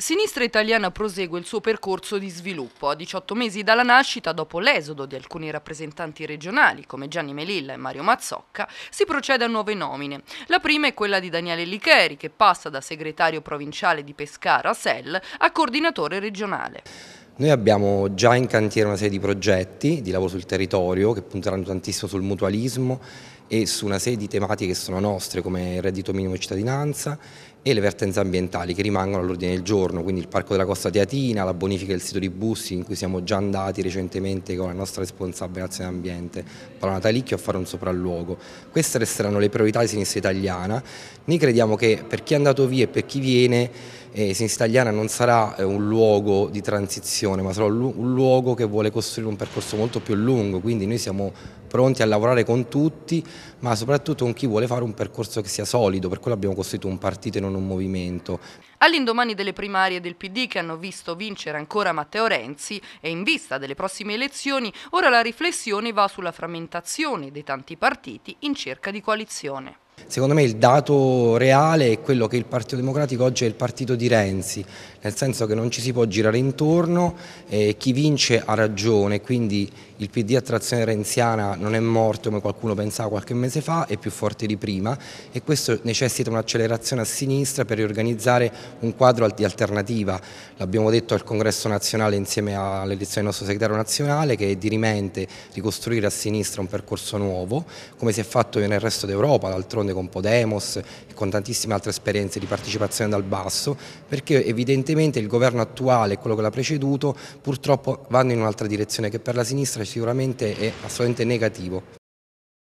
Sinistra Italiana prosegue il suo percorso di sviluppo. A 18 mesi dalla nascita, dopo l'esodo di alcuni rappresentanti regionali come Gianni Melilla e Mario Mazzocca, si procede a nuove nomine. La prima è quella di Daniele Licheri, che passa da segretario provinciale di Pescara, SEL, a coordinatore regionale. Noi abbiamo già in cantiere una serie di progetti di lavoro sul territorio che punteranno tantissimo sul mutualismo e su una serie di tematiche che sono nostre come il reddito minimo e cittadinanza e le vertenze ambientali che rimangono all'ordine del giorno, quindi il Parco della Costa Teatina, la bonifica del sito di Bussi in cui siamo già andati recentemente con la nostra responsabile nazionale ambiente Paola Natalicchio a fare un sopralluogo. Queste resteranno le priorità di sinistra italiana. Noi crediamo che per chi è andato via e per chi viene eh, Sinistra Italiana non sarà eh, un luogo di transizione, ma sarà un luogo che vuole costruire un percorso molto più lungo, quindi noi siamo pronti a lavorare con tutti, ma soprattutto con chi vuole fare un percorso che sia solido, per quello abbiamo costruito un partito e non un movimento. All'indomani delle primarie del PD che hanno visto vincere ancora Matteo Renzi e in vista delle prossime elezioni, ora la riflessione va sulla frammentazione dei tanti partiti in cerca di coalizione. Secondo me il dato reale è quello che il Partito Democratico oggi è il partito di Renzi, nel senso che non ci si può girare intorno, e chi vince ha ragione, quindi il PD a trazione renziana non è morto come qualcuno pensava qualche mese fa, è più forte di prima e questo necessita un'accelerazione a sinistra per riorganizzare un quadro di alternativa. L'abbiamo detto al congresso nazionale insieme all'elezione del nostro segretario nazionale che è dirimente ricostruire a sinistra un percorso nuovo, come si è fatto nel resto d'Europa, d'altronde Rotonde, con Podemos e con tantissime altre esperienze di partecipazione dal basso, perché evidentemente il governo attuale e quello che l'ha preceduto purtroppo vanno in un'altra direzione che per la sinistra sicuramente è assolutamente negativo.